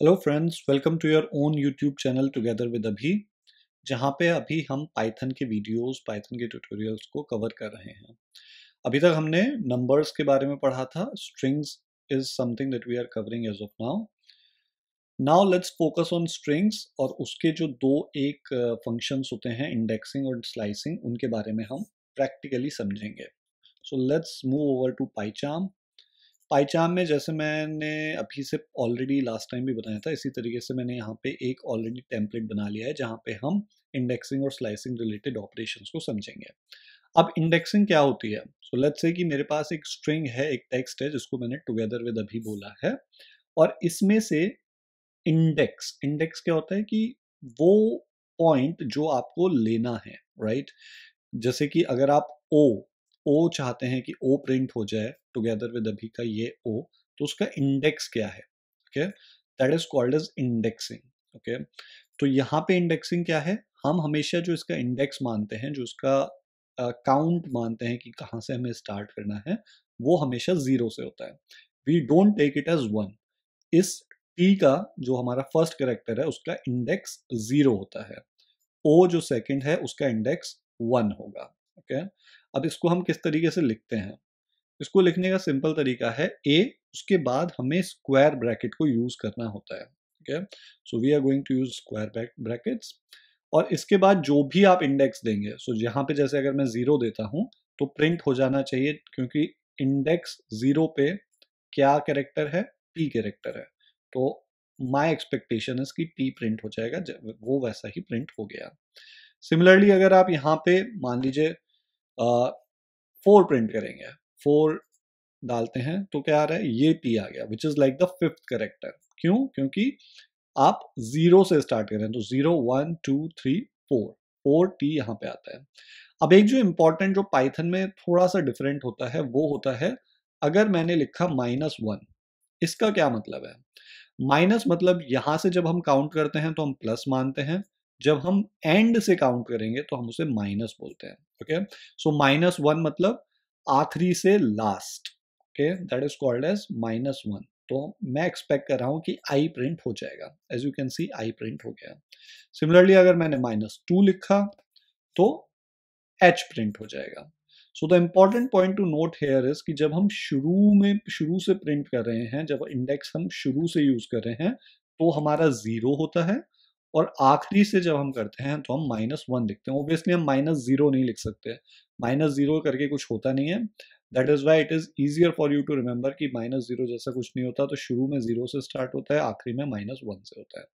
Hello friends welcome to your own YouTube channel together with Abhi जहाँ पे अभी हम पाइथन के वीडियोस पाइथन के ट्यूटोरियल्स को कवर कर रहे हैं अभी तक हमने नंबर्स के बारे में पढ़ा था strings is something that we are covering as of now now let's focus on strings और उसके जो दो एक फंक्शंस होते हैं इंडेक्सिंग और स्लाइसिंग उनके बारे में हम प्रैक्टिकली समझेंगे so let's move over to PyCharm PyCharm में जैसे मैंने अभी से ऑलरेडी लास्ट टाइम भी बताया था इसी तरीके से मैंने यहाँ पे एक ऑलरेडी टेम्पलेट बना लिया है जहाँ पे हम इंडेक्सिंग और स्लाइसिंग रिलेटेड ऑपरेशंस को समझेंगे अब इंडेक्सिंग क्या होती है सो लेट्स से कि मेरे पास एक स्ट्रिंग है एक टेक्स्ट है जिसको मैंने टुगेदर विद अभी बोला है और इसमें से इंडेक्स इंडेक्स क्या होता है कि वो पॉइंट जो आपको लेना है राइट right? जैसे कि अगर आप ओ ओ चाहते हैं कि ओ प्रिंट हो जाए टुगेदर विद अभी का ये ओ तो उसका इंडेक्स क्या है okay that is called is indexing okay तो यहाँ पे इंडेक्सिंग क्या है हम हमेशा जो इसका इंडेक्स मानते हैं जो उसका काउंट uh, मानते हैं कि कहाँ से हमें स्टार्ट करना है वो हमेशा जीरो से होता है we don't take it as one इस टी का जो हमारा फर्स्ट करेक्टर है उसका इंडेक्स जीरो होता है ओ जो सेकेंड है उसका इंडेक्स वन होगा ओके okay? अब इसको हम किस तरीके से लिखते हैं इसको लिखने का सिंपल तरीका है ए उसके बाद हमें स्क्वायर ब्रैकेट को यूज करना होता है ठीक है so we are going to use square brackets और इसके बाद जो भी आप इंडेक्स देंगे सो so यहाँ पे जैसे अगर मैं जीरो देता हूँ तो प्रिंट हो जाना चाहिए क्योंकि इंडेक्स जीरो पे क्या कैरेक्टर है पी कैरेक्टर है तो माई एक्सपेक्टेशन इज कि पी प्रिंट हो जाएगा वो वैसा ही प्रिंट हो गया सिमिलरली अगर आप यहाँ पे मान लीजिए फोर प्रिंट करेंगे फोर डालते हैं तो क्या आ रहा है ये पी आ गया which is like the fifth character क्यों क्योंकि आप जीरो से स्टार्ट करें तो zero one two three four four T यहाँ पे आता है अब एक जो इम्पोर्टेंट जो पाइथन में थोड़ा सा डिफरेंट होता है वो होता है अगर मैंने लिखा माइनस वन इसका क्या मतलब है माइनस मतलब यहां से जब हम काउंट करते हैं तो हम प्लस मानते हैं जब हम एंड से काउंट करेंगे तो हम उसे माइनस बोलते हैं ओके सो माइनस वन मतलब आखिरी से last okay that is called as minus one तो मैं एक्सपेक्ट कर रहा हूं कि आई प्रिंट हो जाएगा as you can see I print हो गया सिमिलरली अगर मैंने माइनस टू लिखा तो एच प्रिंट हो जाएगा so the important point to note here is कि जब हम शुरू में शुरू से प्रिंट कर रहे हैं जब इंडेक्स हम शुरू से यूज कर रहे हैं तो हमारा जीरो होता है और आखिरी से जब हम करते हैं तो हम माइनस वन लिखते हैं ओब्वियसली हम माइनस जीरो नहीं लिख सकते माइनस जीरो करके कुछ होता नहीं है that is why it is easier for you to remember कि माइनस जीरो जैसा कुछ नहीं होता तो शुरू में जीरो से स्टार्ट होता है आखिरी में माइनस वन से होता है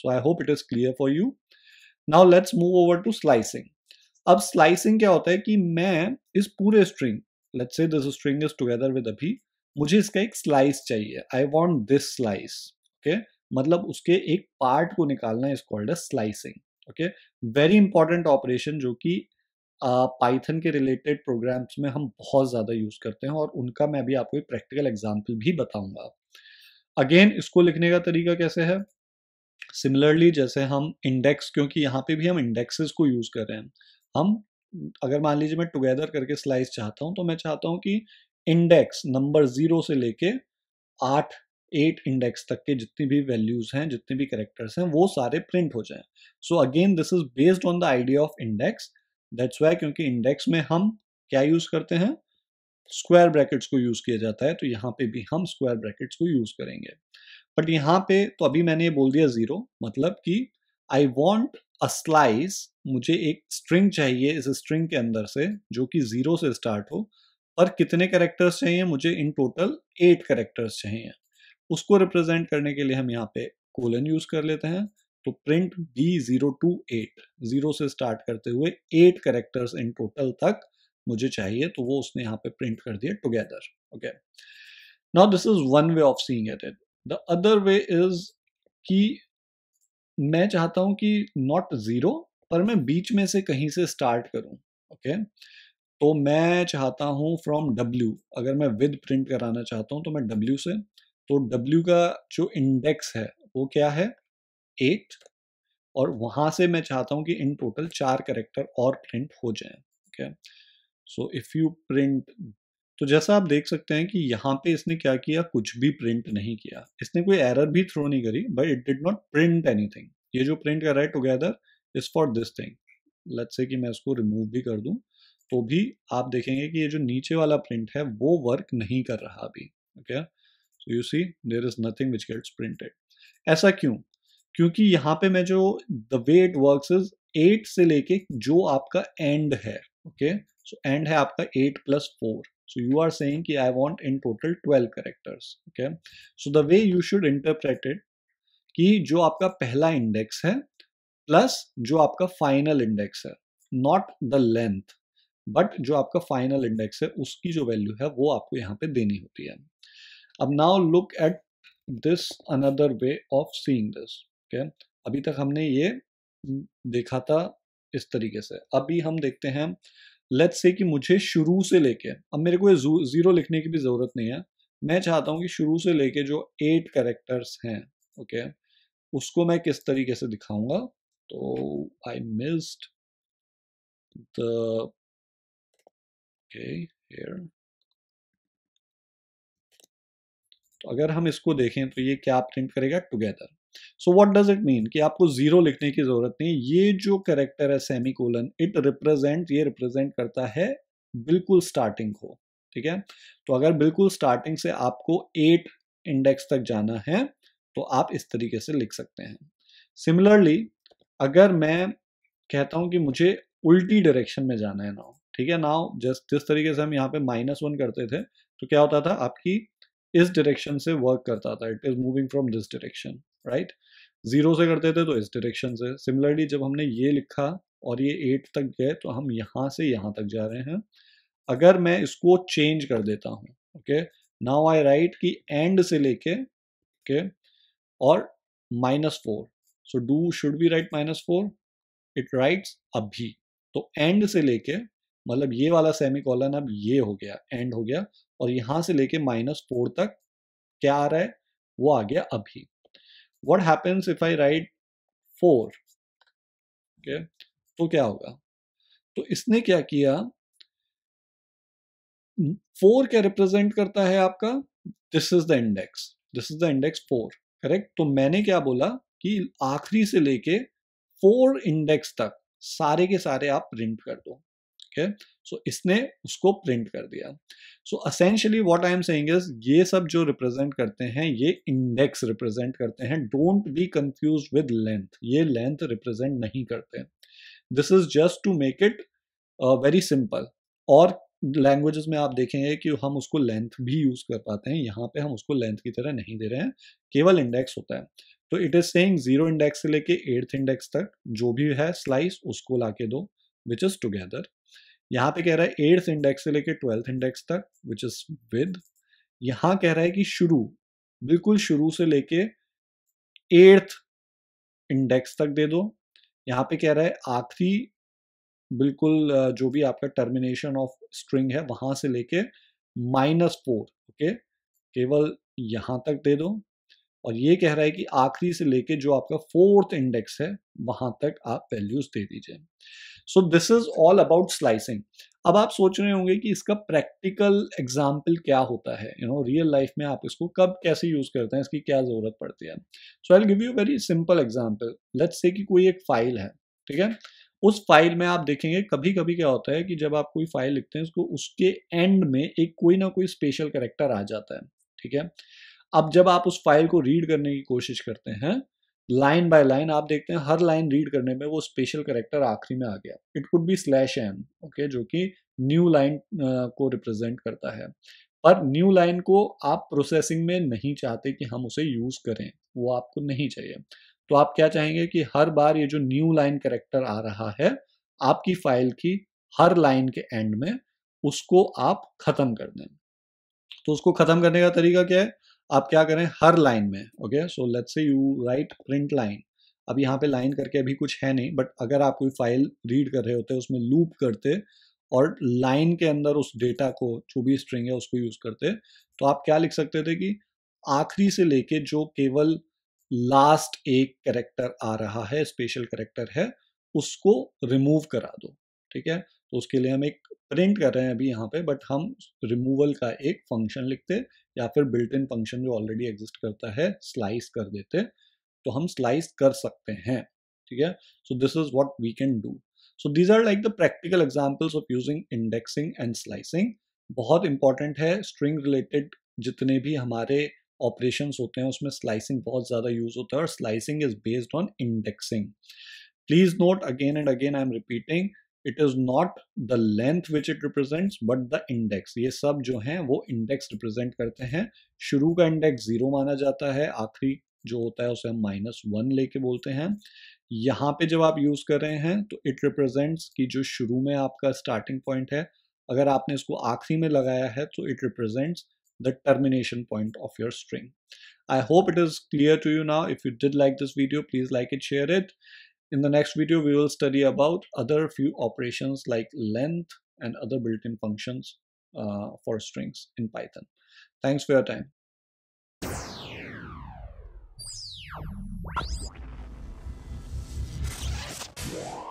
so I hope it is clear for you now let's move over to slicing अब स्लाइसिंग क्या होता है कि मैं इस पूरे string let's say this string is together with Abhi मुझे इसका एक स्लाइस चाहिए I want this slice okay मतलब उसके एक पार्ट को निकालना is called a slicing okay very important operation जो कि पाइथन uh, के रिलेटेड प्रोग्राम्स में हम बहुत ज़्यादा यूज़ करते हैं और उनका मैं भी आपको एक प्रैक्टिकल एग्जाम्पल भी बताऊंगा अगेन इसको लिखने का तरीका कैसे है सिमिलरली जैसे हम इंडेक्स क्योंकि यहाँ पे भी हम इंडेक्सेस को यूज़ कर रहे हैं हम अगर मान लीजिए मैं टुगेदर करके स्लाइस चाहता हूँ तो मैं चाहता हूँ कि इंडेक्स नंबर ज़ीरो से लेके आठ एट इंडेक्स तक के जितनी भी वैल्यूज हैं जितने भी करेक्टर्स हैं वो सारे प्रिंट हो जाए so again this is based on the idea of index that's why क्योंकि इंडेक्स में हम क्या यूज करते हैं स्क्वायर ब्रैकेट्स को यूज किया जाता है तो यहाँ पे भी हम स्क्वायर ब्रैकेट्स को यूज करेंगे बट यहाँ पे तो अभी मैंने ये बोल दिया जीरो मतलब कि आई वॉन्ट अ स्लाइस मुझे एक स्ट्रिंग चाहिए इस स्ट्रिंग के अंदर से जो कि जीरो से स्टार्ट हो पर कितने करेक्टर्स चाहिए मुझे इन टोटल एट करेक्टर्स चाहिए उसको रिप्रेजेंट करने के लिए हम यहाँ पे कोलन यूज कर लेते हैं तो print B zero to eight zero से स्टार्ट करते हुए एट करेक्टर्स इन टोटल तक मुझे चाहिए तो वो उसने यहाँ पे प्रिंट कर दिया together okay now this is one way of seeing it the other way is कि मैं चाहता हूं कि नॉट जीरो पर मैं बीच में से कहीं से स्टार्ट करूं ओके okay? तो मैं चाहता हूँ फ्रॉम डब्ल्यू अगर मैं विद प्रिंट कराना चाहता हूँ तो मैं डब्ल्यू से तो W का जो इंडेक्स है वो क्या है एट और वहां से मैं चाहता हूं कि इन टोटल चार करेक्टर और प्रिंट हो जाए ठीक है सो इफ़ यू प्रिंट तो जैसा आप देख सकते हैं कि यहाँ पे इसने क्या किया कुछ भी प्रिंट नहीं किया इसने कोई एरर भी थ्रो नहीं करी but it did not print anything ये जो प्रिंट कर रहा है together is for this thing let's say कि मैं इसको रिमूव भी कर दूं तो भी आप देखेंगे कि ये जो नीचे वाला प्रिंट है वो वर्क नहीं कर रहा अभी okay okay? so you see there is nothing which gets printed ऐसा क्यों क्योंकि यहाँ पे मैं जो the way it work is eight से लेके जो आपका एंड है ओके सो एंड है आपका eight plus four so you are saying ki i want in total 12 characters okay so the way you should interpret it ki jo aapka pehla index hai plus jo aapka final index hai not the length but जो आपका final index है उसकी जो value है वो आपको यहाँ पे देनी होती है अब now look at this another way of seeing this okay अभी तक हमने ये हम्म, देखा था इस तरीके से अभी हम देखते हैं लेट्स से कि मुझे शुरू से लेके अब मेरे को ये ज़ीरो लिखने की भी ज़रूरत नहीं है मैं चाहता हूँ कि शुरू से लेके जो एट करेक्टर्स हैं ओके okay, उसको मैं किस तरीके से दिखाऊंगा तो I missed the okay here तो अगर हम इसको देखें तो ये क्या प्रिंट करेगा together so what does it mean कि आपको जीरो लिखने की जरूरत नहीं ये जो करेक्टर है सेमी कोलन इट रिप्रेजेंट ये रिप्रेजेंट करता है बिल्कुल स्टार्टिंग को ठीक है तो अगर बिल्कुल स्टार्टिंग से आपको एट इंडेक्स तक जाना है तो आप इस तरीके से लिख सकते हैं सिमिलरली अगर मैं कहता हूं कि मुझे उल्टी डायरेक्शन में जाना है नाव ठीक है नाउ जस्ट जिस तरीके से हम यहाँ पे माइनस वन करते थे तो क्या होता था आपकी इस डायरेक्शन से वर्क करता था it is moving from this direction right zero से करते थे तो इस डायरेक्शन से सिमिलरली जब हमने ये लिखा और ये एट तक गए तो हम यहाँ से यहाँ तक जा रहे हैं अगर मैं इसको चेंज कर देता हूँ ओके नाउ आई राइट कि एंड से लेके ओके okay, और minus four so do should be right minus four it writes अभी तो एंड से लेके मतलब ये वाला सेमी कॉलन अब ये हो गया एंड हो गया और यहां से लेके माइनस फोर तक क्या आ रहा है वो आ गया अभी what happens if I write four okay तो क्या होगा तो इसने क्या किया फोर क्या रिप्रेजेंट करता है आपका this is the index this is the index four correct तो मैंने क्या बोला कि आखिरी से लेके फोर इंडेक्स तक सारे के सारे आप प्रिंट कर दो ओके सो इसने उसको प्रिंट कर दिया so essentially what I am saying is ये सब जो रिप्रेजेंट करते हैं ये इंडेक्स रिप्रेजेंट करते हैं don't be confuse with length ये लेंथ रिप्रेजेंट नहीं करते this is just to make it very simple और लैंग्वेजेस में आप देखेंगे कि हम उसको लेंथ भी यूज़ कर पाते हैं यहाँ पे हम उसको लेंथ की तरह नहीं दे रहे हैं केवल इंडेक्स होता है तो it is saying zero index से लेके एट्थ इंडेक्स तक जो भी है स्लाइस उसको लाके दो विच इज़ टुगेदर यहाँ पे कह रहा है एट्थ इंडेक्स से लेके ट्वेल्थ इंडेक्स तक विच इज विद यहाँ कह रहा है कि शुरू बिल्कुल शुरू से लेके एट्थ इंडेक्स तक दे दो यहाँ पे कह रहा है आखिरी बिल्कुल जो भी आपका टर्मिनेशन ऑफ स्ट्रिंग है वहां से लेके माइनस फोर ओके केवल यहां तक दे दो और ये कह रहा है कि आखिरी से लेके जो आपका फोर्थ इंडेक्स है वहां तक आप वैल्यूज दे दीजिए so this is all about slicing अब आप सोच रहे होंगे कि इसका प्रैक्टिकल एग्जाम्पल क्या होता है यू नो रियल लाइफ में आप इसको कब कैसे यूज़ करते हैं इसकी क्या ज़रूरत पड़ती है so I give you very simple example let's say कि कोई एक फ़ाइल है ठीक है उस फाइल में आप देखेंगे कभी कभी क्या होता है कि जब आप कोई फाइल लिखते हैं उसको उसके एंड में एक कोई ना कोई स्पेशल करेक्टर आ जाता है ठीक है अब जब आप उस फाइल को रीड करने की कोशिश करते हैं लाइन बाय लाइन आप देखते हैं हर लाइन रीड करने में वो स्पेशल करेक्टर आखिरी में आ गया it could be slash M okay जो कि न्यू लाइन को रिप्रेजेंट करता है पर न्यू लाइन को आप प्रोसेसिंग में नहीं चाहते कि हम उसे यूज़ करें वो आपको नहीं चाहिए तो आप क्या चाहेंगे कि हर बार ये जो न्यू लाइन करेक्टर आ रहा है आपकी फाइल की हर लाइन के एंड में उसको आप ख़त्म कर दें तो उसको ख़त्म करने का तरीका क्या है आप क्या करें हर लाइन में okay so let's say you write print line अब यहाँ पे लाइन करके अभी कुछ है नहीं बट अगर आप कोई फाइल रीड कर रहे होते उसमें लूप करते और लाइन के अंदर उस डेटा को जो भी स्ट्रिंग है उसको यूज करते तो आप क्या लिख सकते थे कि आखिरी से लेके जो केवल लास्ट एक करेक्टर आ रहा है स्पेशल करेक्टर है उसको रिमूव करा दो ठीक है उसके लिए हम एक प्रिंट कर रहे हैं अभी यहाँ पे बट हम रिमूवल का एक फंक्शन लिखते या फिर बिल्ट इन फंक्शन जो ऑलरेडी एग्जिस्ट करता है स्लाइस कर देते तो हम स्लाइस कर सकते हैं ठीक है so this is what we can do so these are like the practical examples of using indexing and slicing बहुत इंपॉर्टेंट है स्ट्रिंग रिलेटेड जितने भी हमारे ऑपरेशन होते हैं उसमें स्लाइसिंग बहुत ज़्यादा यूज होता है और slicing is based on indexing please note again and again I am repeating it is not the length which it represents but the index ये सब जो हैं वो इंडेक्स रिप्रेजेंट करते हैं शुरू का इंडेक्स जीरो माना जाता है आखिरी जो होता है उसे हम माइनस वन लेके बोलते हैं यहाँ पे जब आप यूज कर रहे हैं तो इट रिप्रेजेंट्स कि जो शुरू में आपका स्टार्टिंग पॉइंट है अगर आपने इसको आखिरी में लगाया है तो it represents the termination point of your string I hope it is clear to you now if you did like this video please like it share it In the next video, we will study about other few operations like length and other built-in functions uh, for strings in Python. Thanks for your time. Yeah.